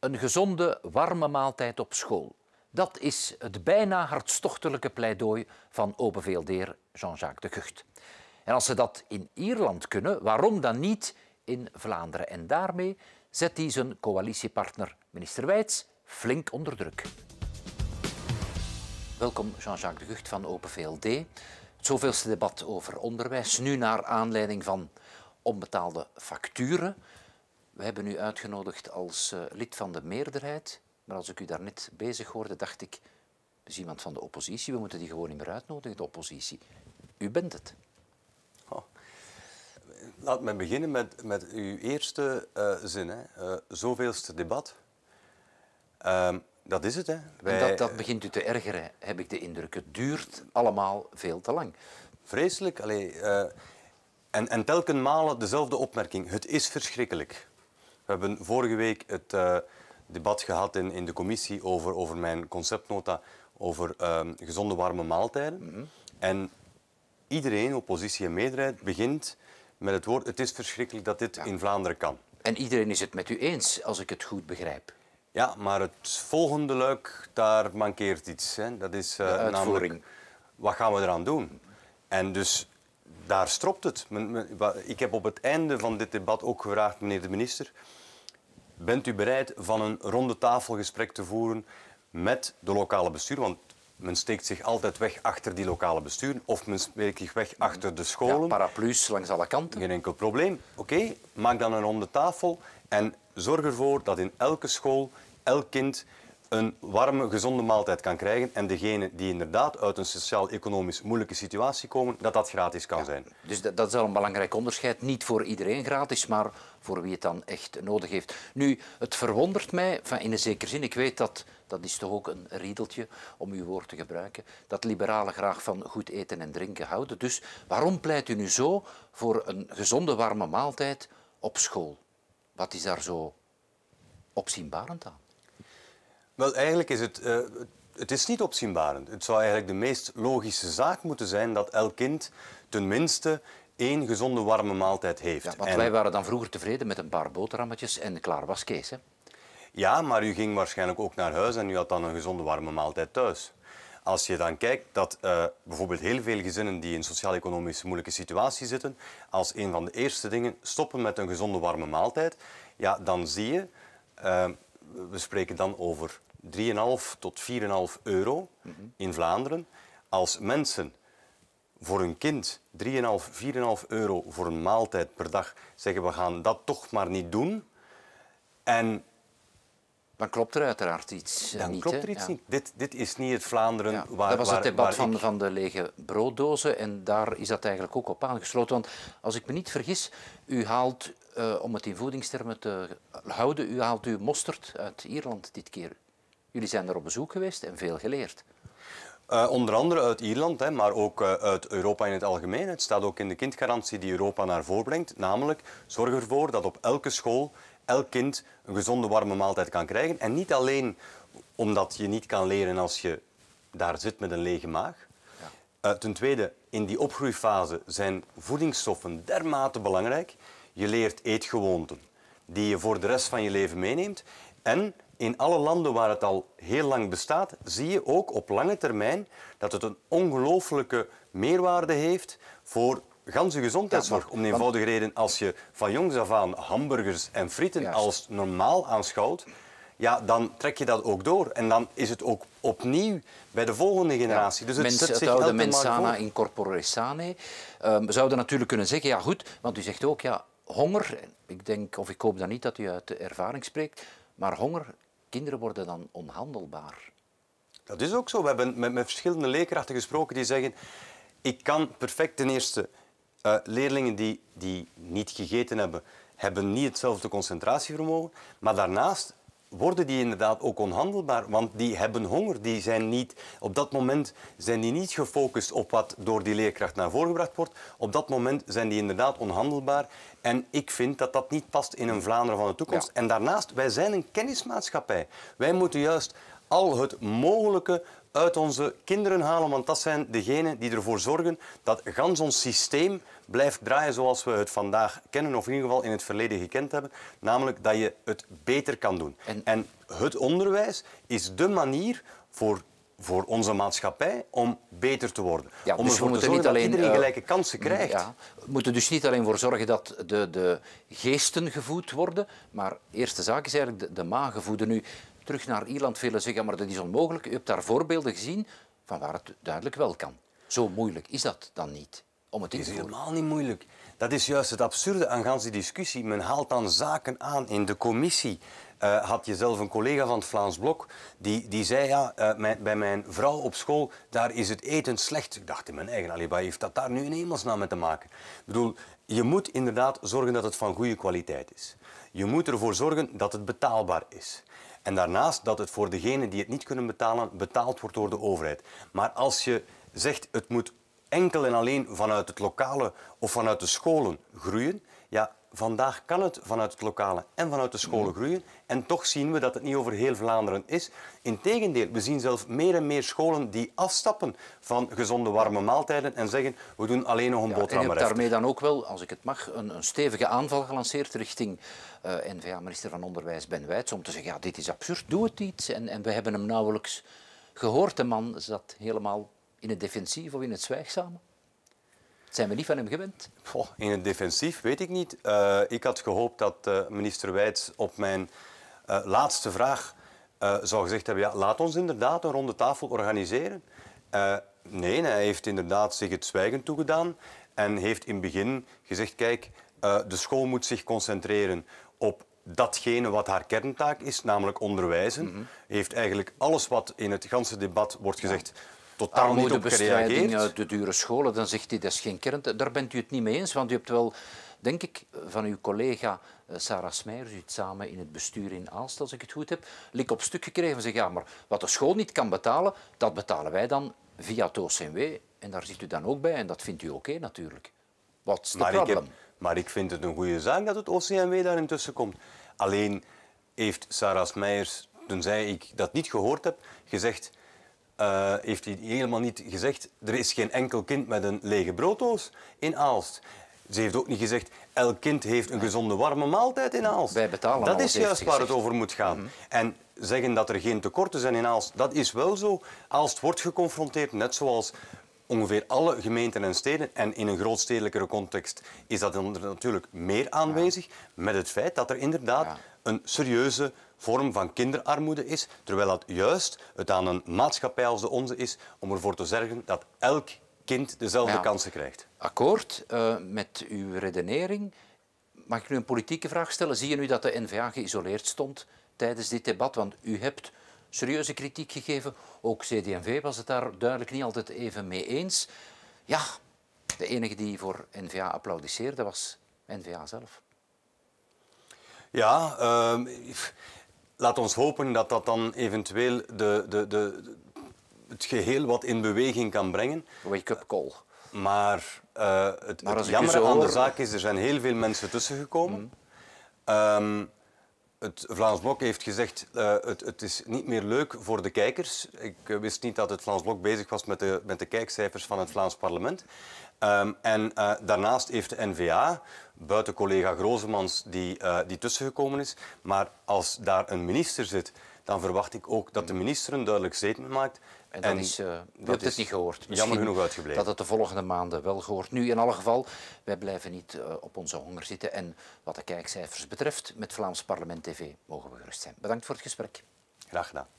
Een gezonde, warme maaltijd op school. Dat is het bijna hartstochtelijke pleidooi van Open VLD, Jean-Jacques de Gucht. En als ze dat in Ierland kunnen, waarom dan niet in Vlaanderen? En daarmee zet hij zijn coalitiepartner, minister Wits flink onder druk. Welkom Jean-Jacques de Gucht van Open VLD. Het zoveelste debat over onderwijs, nu naar aanleiding van onbetaalde facturen. We hebben u uitgenodigd als eh, lid van de meerderheid. Maar als ik u daarnet bezig hoorde, dacht ik, is iemand van de oppositie, we moeten die gewoon niet meer uitnodigen, de oppositie. U bent het. Oh. Laat me beginnen met, met uw eerste eh, zin. Hè. Eh, zoveelste debat. Ehm, dat is het. Hè. dat, dat begint u te ergeren, heb ik de indruk. Het duurt allemaal veel te lang. Vreselijk. Allee, en, en malen dezelfde opmerking. Het is verschrikkelijk. We hebben vorige week het eh, debat gehad in, in de commissie over, over mijn conceptnota over ehm, gezonde warme maaltijden. Mhm. En iedereen, oppositie en meerderheid, begint met het woord het is verschrikkelijk dat dit in Vlaanderen kan. En iedereen is het met u eens, als ik het goed begrijp. Ja, maar het volgende luik, daar mankeert iets. Hè. Dat is uh, namelijk, wat gaan we eraan doen? En dus daar stopt het. Ik heb op het einde van dit debat ook gevraagd, meneer de minister, Bent u bereid van een ronde tafelgesprek te voeren met de lokale bestuur? Want men steekt zich altijd weg achter die lokale bestuur, of men steekt zich weg achter de scholen. Ja, paraplu's langs alle kanten. Geen enkel probleem. Oké, maak dan een ronde tafel en zorg ervoor dat in elke school elk kind een warme, gezonde maaltijd kan krijgen. En degene die inderdaad uit een sociaal-economisch moeilijke situatie komen, dat dat gratis kan zijn. Dus dat, is al een belangrijk onderscheid. Niet voor iedereen gratis, maar voor wie het dan echt nodig heeft. Nu, het verwondert mij, van in een zekere zin, ik weet dat, dat is toch ook een riedeltje, om uw woord te gebruiken, dat liberalen graag van goed eten en drinken houden. Dus waarom pleit u nu zo voor een gezonde, warme maaltijd op school? Wat is daar zo opzienbarend aan? Wel, eigenlijk is het... Eh, het is niet opzienbarend. Het zou eigenlijk de meest logische zaak moeten zijn dat elk kind tenminste één gezonde warme maaltijd heeft. want wij waren dan vroeger tevreden met een paar boterhammetjes en klaar was Kees. Hè? Ja, maar u ging waarschijnlijk ook naar huis en u had dan een gezonde warme maaltijd thuis. Als je dan kijkt dat eh, bijvoorbeeld heel veel gezinnen die in sociaal-economisch moeilijke situatie zitten, als een van de eerste dingen stoppen met een gezonde warme maaltijd, ja, dan zie je, eh, we spreken dan over 3,5 tot 4,5 euro mhm. in Vlaanderen. Als mensen voor een kind 3,5, 4,5 euro voor een maaltijd per dag zeggen we gaan dat toch maar niet doen. En dan klopt er uiteraard iets eh, dan niet. klopt er iets niet. Dit, dit is niet het Vlaanderen waar waar... Dat was het debat van, van de lege brooddozen en daar is dat eigenlijk ook op aangesloten. Want als ik me niet vergis, u haalt, eh, om het in voedingstermen te houden, u haalt uw mosterd uit Ierland dit keer. Jullie zijn er op bezoek geweest en veel geleerd. Eh, onder andere uit Ierland, hè, maar ook eh, uit Europa in het algemeen. Het staat ook in de kindgarantie die Europa naar voren brengt. Namelijk, zorg ervoor dat op elke school elk kind een gezonde, warme maaltijd kan krijgen. En niet alleen omdat je niet kan leren als je daar zit met een lege maag. Ja. Eh, ten tweede, in die opgroeifase zijn voedingsstoffen dermate belangrijk. Je leert eetgewoonten die je voor de rest van je leven meeneemt. En in alle landen waar het al heel lang bestaat, zie je ook op lange termijn dat het een ongelooflijke meerwaarde heeft voor ganse gezondheidszorg. Om de eenvoudige reden, als je van jongs af aan hamburgers en frieten als normaal aanschouwt, ja, dan trek je dat ook door. En dan is het ook opnieuw bij de volgende generatie. Ja, dus het mens, mensana in corpore sane. Ehm, we zouden natuurlijk kunnen zeggen, ja goed, want u zegt ook, ja, honger, ik denk, of ik hoop dan niet dat u uit de ervaring spreekt, maar honger Kinderen worden dan onhandelbaar. Dat is ook zo. We hebben met, met verschillende leerkrachten gesproken die zeggen... Ik kan perfect ten eerste... Eh, leerlingen die, die niet gegeten hebben, hebben niet hetzelfde concentratievermogen. Maar daarnaast worden die inderdaad ook onhandelbaar. Want die hebben honger. Die zijn niet, op dat moment zijn die niet gefocust op wat door die leerkracht naar voren gebracht wordt. Op dat moment zijn die inderdaad onhandelbaar. En ik vind dat dat niet past in een Vlaanderen van de toekomst. En daarnaast, wij zijn een kennismaatschappij. Wij moeten juist al het mogelijke uit onze kinderen halen, want dat zijn degenen die ervoor zorgen dat gans ons systeem blijft draaien zoals we het vandaag kennen, of in ieder geval in het verleden gekend hebben, namelijk dat je het beter kan doen. En, het onderwijs is de manier voor voor onze maatschappij om beter te worden. Ja, om dus we moeten niet alleen, dat iedereen eh, gelijke kansen mm, krijgt. Ja, we moeten dus niet alleen voor zorgen dat de, de geesten gevoed worden, maar eerste zaak is eigenlijk de, de maag gevoeden. Nu, terug naar Ierland. Velen zeggen, maar dat is onmogelijk. U hebt daar voorbeelden gezien van waar het duidelijk wel kan. Zo moeilijk is dat dan niet om het in te voeren. is helemaal niet moeilijk. Dat is juist het absurde aan die discussie. Men haalt dan zaken aan in de commissie. Eh, had je zelf een collega van het Vlaams Blok die, die zei, ja, eh, mijn, bij mijn vrouw op school, daar is het eten slecht. Ik dacht in mijn eigen, alibi. heeft dat daar nu in hemelsnaam mee te maken? Ik bedoel, je moet inderdaad zorgen dat het van goede kwaliteit is. Je moet ervoor zorgen dat het betaalbaar is. En daarnaast dat het voor degenen die het niet kunnen betalen, betaald wordt door de overheid. Maar als je zegt het moet enkel en alleen vanuit het lokale of vanuit de scholen groeien, ja, vandaag kan het vanuit het lokale en vanuit de scholen groeien. En toch zien we dat het niet over heel Vlaanderen is. Integendeel, we zien zelf meer en meer scholen die afstappen van gezonde warme maaltijden en zeggen we doen alleen nog een ja, boterham. En je daarmee dan ook wel, als ik het mag, een, een stevige aanval gelanceerd richting uh, eh, N-VA-minister van Onderwijs Ben Wijts om te zeggen ja, dit is absurd, doe het iets. En, en we hebben hem nauwelijks gehoord. De man zat helemaal in het defensief of in het zwijgzame zijn we niet van hem gewend? in het defensief weet ik niet. Eh, ik had gehoopt dat eh, minister Wijts op mijn eh, laatste vraag zou gezegd hebben: ja, laat ons inderdaad een ronde tafel organiseren. nee, hij heeft inderdaad zich het zwijgen toegedaan en heeft in het begin gezegd: kijk, de school moet zich concentreren op datgene wat haar kerntaak is, namelijk onderwijzen. Mm Heeft eigenlijk alles wat in het ganse debat wordt gezegd totaal niet op eh, de dure scholen, dan zegt hij dat is geen kern. Daar bent u het niet mee eens, want u hebt wel, denk ik, van uw collega eh, Sarah Smijers, u zit samen in het bestuur in Aalst, als ik het goed heb, lik op stuk gekregen en ja, maar wat de school niet kan betalen, dat betalen wij dan via het OCMW. En daar zit u dan ook bij en dat vindt u oké natuurlijk. Wat is het probleem? maar ik vind het een goede zaak dat het OCMW daar intussen komt. Alleen heeft Sarah Smeijers, toen zei ik dat niet gehoord heb, gezegd eh, heeft hij helemaal niet gezegd... er is geen enkel kind met een lege brooddoos in Aalst. Ze heeft ook niet gezegd, elk kind heeft een gezonde warme maaltijd in Aalst. Wij betalen Dat is juist waar het over moet gaan. Mhm. En zeggen dat er geen tekorten zijn in Aalst, dat is wel zo. Aalst wordt geconfronteerd, net zoals ongeveer alle gemeenten en steden. En in een grootstedelijkere context is dat natuurlijk meer aanwezig. Met het feit dat er inderdaad een serieuze vorm van kinderarmoede is. Terwijl dat juist het aan een maatschappij als de onze is om ervoor te zorgen dat elk kind dezelfde kansen krijgt. Akkoord eh, met uw redenering. Mag ik nu een politieke vraag stellen? Zie je nu dat de NVA geïsoleerd stond tijdens dit debat? Want u hebt serieuze kritiek gegeven. Ook CD&V was het daar duidelijk niet altijd even mee eens. Ja, de enige die voor NVA applaudisseerde was NVA zelf. Ja, ehm, laat ons hopen dat dat dan eventueel de, de, de, het geheel wat in beweging kan brengen. Wake-up call. Maar eh, het, maar het aan de zaak is, er zijn heel veel mensen tussengekomen. Mm. Ehm, het Vlaams Blok heeft gezegd uh, het, het, is niet meer leuk voor de kijkers. Ik eh, wist niet dat het Vlaams Blok bezig was met de, met de kijkcijfers van het Vlaams parlement. Ehm, en eh, daarnaast heeft de NVA, buiten collega Grozemans die, uh, die tussengekomen is, maar als daar een minister zit, dan verwacht ik ook dat de minister een duidelijk statement maakt. En dat is, uh, dat niet gehoord. Misschien jammer genoeg uitgebleven. Dat het de volgende maanden wel gehoord. Nu, in alle geval, wij blijven niet op onze honger zitten. En wat de kijkcijfers betreft, met Vlaams Parlement TV mogen we gerust zijn. Bedankt voor het gesprek. Graag gedaan.